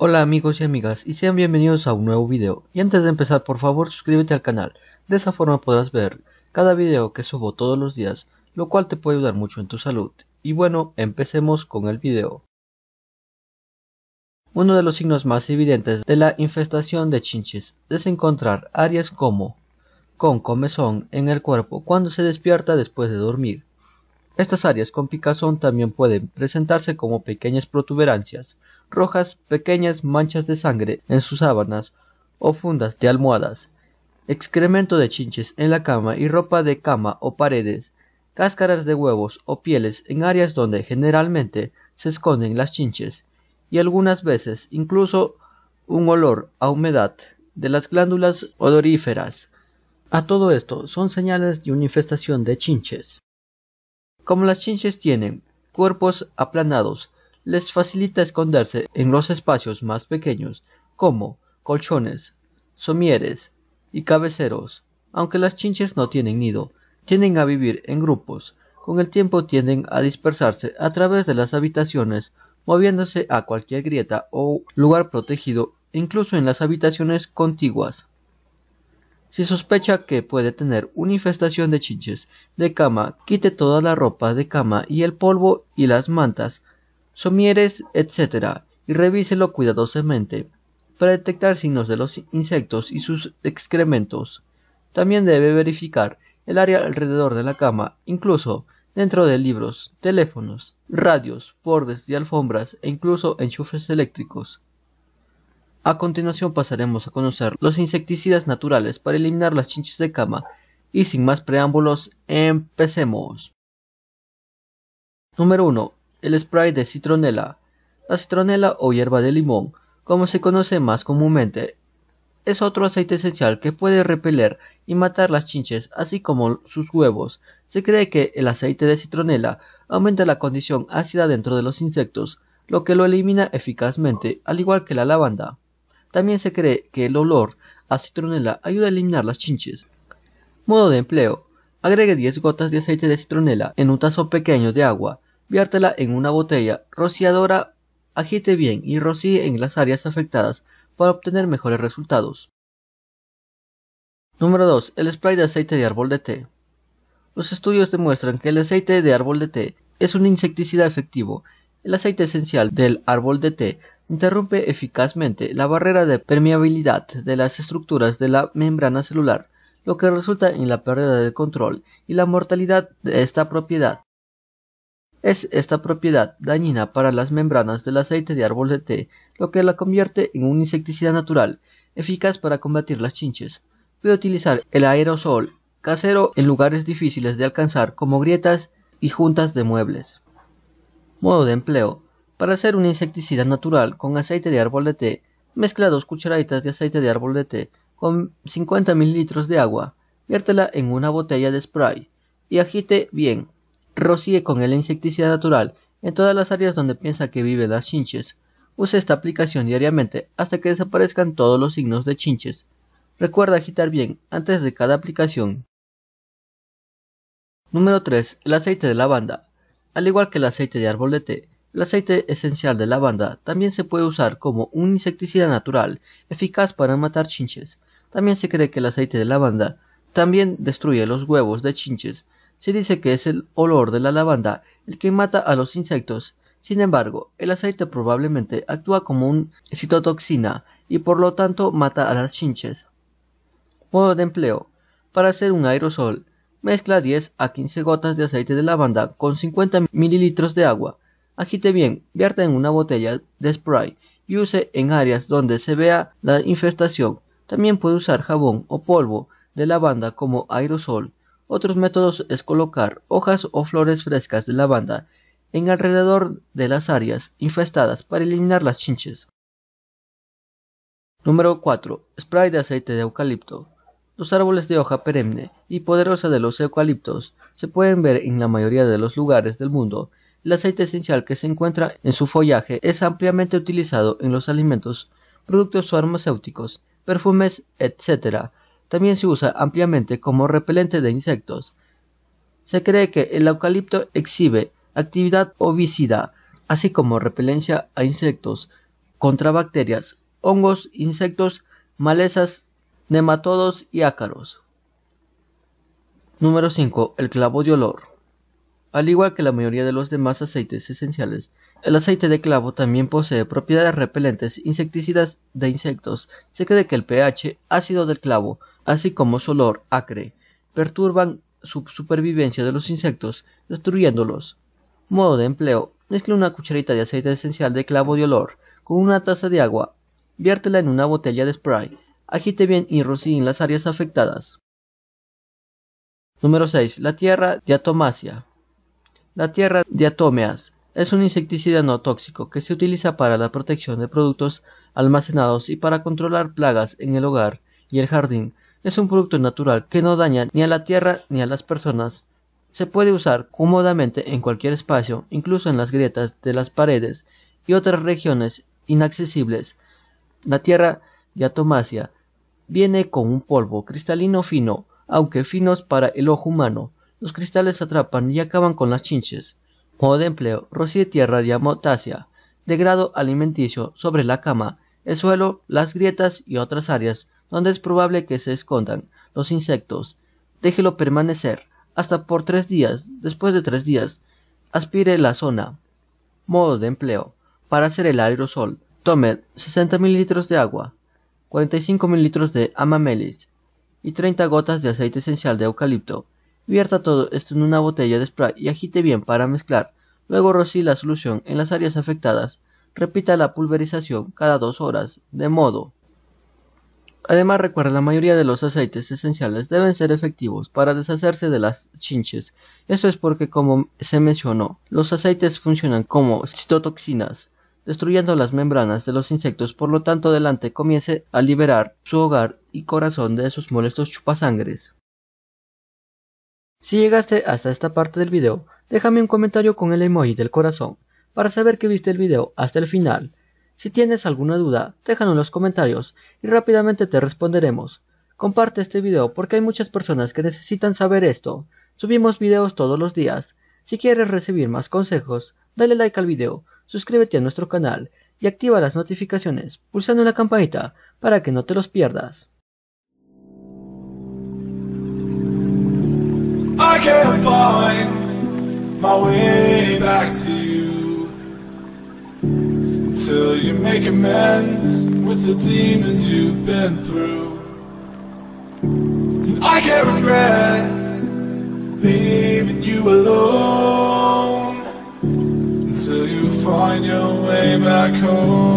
Hola amigos y amigas y sean bienvenidos a un nuevo video y antes de empezar por favor suscríbete al canal, de esa forma podrás ver cada video que subo todos los días lo cual te puede ayudar mucho en tu salud y bueno empecemos con el video. Uno de los signos más evidentes de la infestación de chinches es encontrar áreas como con comezón en el cuerpo cuando se despierta después de dormir. Estas áreas con picazón también pueden presentarse como pequeñas protuberancias rojas pequeñas manchas de sangre en sus sábanas o fundas de almohadas, excremento de chinches en la cama y ropa de cama o paredes, cáscaras de huevos o pieles en áreas donde generalmente se esconden las chinches, y algunas veces incluso un olor a humedad de las glándulas odoríferas. A todo esto son señales de una infestación de chinches. Como las chinches tienen cuerpos aplanados, les facilita esconderse en los espacios más pequeños, como colchones, somieres y cabeceros. Aunque las chinches no tienen nido, tienden a vivir en grupos. Con el tiempo tienden a dispersarse a través de las habitaciones, moviéndose a cualquier grieta o lugar protegido, incluso en las habitaciones contiguas. Si sospecha que puede tener una infestación de chinches de cama, quite toda la ropa de cama y el polvo y las mantas somieres, etc., y revíselo cuidadosamente para detectar signos de los insectos y sus excrementos. También debe verificar el área alrededor de la cama, incluso dentro de libros, teléfonos, radios, bordes y alfombras e incluso enchufes eléctricos. A continuación pasaremos a conocer los insecticidas naturales para eliminar las chinches de cama y sin más preámbulos empecemos. Número 1 el spray de citronela. La citronela o hierba de limón, como se conoce más comúnmente, es otro aceite esencial que puede repeler y matar las chinches, así como sus huevos. Se cree que el aceite de citronela aumenta la condición ácida dentro de los insectos, lo que lo elimina eficazmente, al igual que la lavanda. También se cree que el olor a citronela ayuda a eliminar las chinches. Modo de empleo. Agregue 10 gotas de aceite de citronela en un tazo pequeño de agua. Viértela en una botella rociadora, agite bien y rocíe en las áreas afectadas para obtener mejores resultados. Número 2. El spray de aceite de árbol de té. Los estudios demuestran que el aceite de árbol de té es un insecticida efectivo. El aceite esencial del árbol de té interrumpe eficazmente la barrera de permeabilidad de las estructuras de la membrana celular, lo que resulta en la pérdida de control y la mortalidad de esta propiedad. Es esta propiedad dañina para las membranas del aceite de árbol de té lo que la convierte en un insecticida natural, eficaz para combatir las chinches. Puede utilizar el aerosol casero en lugares difíciles de alcanzar como grietas y juntas de muebles. Modo de empleo. Para hacer un insecticida natural con aceite de árbol de té, mezcla dos cucharaditas de aceite de árbol de té con 50 ml de agua, viértela en una botella de spray y agite bien Rocíe con el insecticida natural en todas las áreas donde piensa que viven las chinches. Use esta aplicación diariamente hasta que desaparezcan todos los signos de chinches. Recuerda agitar bien antes de cada aplicación. Número 3. El aceite de lavanda. Al igual que el aceite de arbolete, el aceite esencial de lavanda también se puede usar como un insecticida natural eficaz para matar chinches. También se cree que el aceite de lavanda también destruye los huevos de chinches, se dice que es el olor de la lavanda el que mata a los insectos. Sin embargo, el aceite probablemente actúa como un citotoxina y por lo tanto mata a las chinches. Modo de empleo. Para hacer un aerosol, mezcla 10 a 15 gotas de aceite de lavanda con 50 mililitros de agua. Agite bien, vierta en una botella de spray y use en áreas donde se vea la infestación. También puede usar jabón o polvo de lavanda como aerosol. Otros métodos es colocar hojas o flores frescas de lavanda en alrededor de las áreas infestadas para eliminar las chinches. Número 4. Spray de aceite de eucalipto. Los árboles de hoja perenne y poderosa de los eucaliptos se pueden ver en la mayoría de los lugares del mundo. El aceite esencial que se encuentra en su follaje es ampliamente utilizado en los alimentos, productos farmacéuticos, perfumes, etc., también se usa ampliamente como repelente de insectos. Se cree que el eucalipto exhibe actividad ovicida, así como repelencia a insectos, contra bacterias, hongos, insectos, malezas, nematodos y ácaros. Número 5. El clavo de olor. Al igual que la mayoría de los demás aceites esenciales, el aceite de clavo también posee propiedades repelentes, insecticidas de insectos. Se cree que el pH ácido del clavo así como su olor acre, perturban su supervivencia de los insectos, destruyéndolos. Modo de empleo. Mezcle una cucharita de aceite esencial de clavo de olor con una taza de agua. Viértela en una botella de spray. Agite bien y rocíe en las áreas afectadas. Número 6. La tierra de La tierra de atomeas es un insecticida no tóxico que se utiliza para la protección de productos almacenados y para controlar plagas en el hogar y el jardín es un producto natural que no daña ni a la tierra ni a las personas. Se puede usar cómodamente en cualquier espacio, incluso en las grietas de las paredes y otras regiones inaccesibles. La tierra diatomácea viene con un polvo cristalino fino, aunque finos para el ojo humano. Los cristales atrapan y acaban con las chinches. Modo de empleo: de tierra diamotácea de grado alimenticio sobre la cama, el suelo, las grietas y otras áreas donde es probable que se escondan los insectos, déjelo permanecer hasta por tres días, después de tres días, aspire la zona. Modo de empleo. Para hacer el aerosol, tome 60 ml de agua, 45 ml de amamelis y 30 gotas de aceite esencial de eucalipto. Vierta todo esto en una botella de spray y agite bien para mezclar. Luego rocíe la solución en las áreas afectadas. Repita la pulverización cada dos horas, de modo Además recuerda la mayoría de los aceites esenciales deben ser efectivos para deshacerse de las chinches. Esto es porque como se mencionó, los aceites funcionan como citotoxinas, destruyendo las membranas de los insectos, por lo tanto delante comience a liberar su hogar y corazón de sus molestos chupasangres. Si llegaste hasta esta parte del video, déjame un comentario con el emoji del corazón para saber que viste el video hasta el final. Si tienes alguna duda, déjalo en los comentarios y rápidamente te responderemos. Comparte este video porque hay muchas personas que necesitan saber esto. Subimos videos todos los días. Si quieres recibir más consejos, dale like al video, suscríbete a nuestro canal y activa las notificaciones pulsando la campanita para que no te los pierdas. Until you make amends with the demons you've been through. And I can't regret leaving you alone until you find your way back home.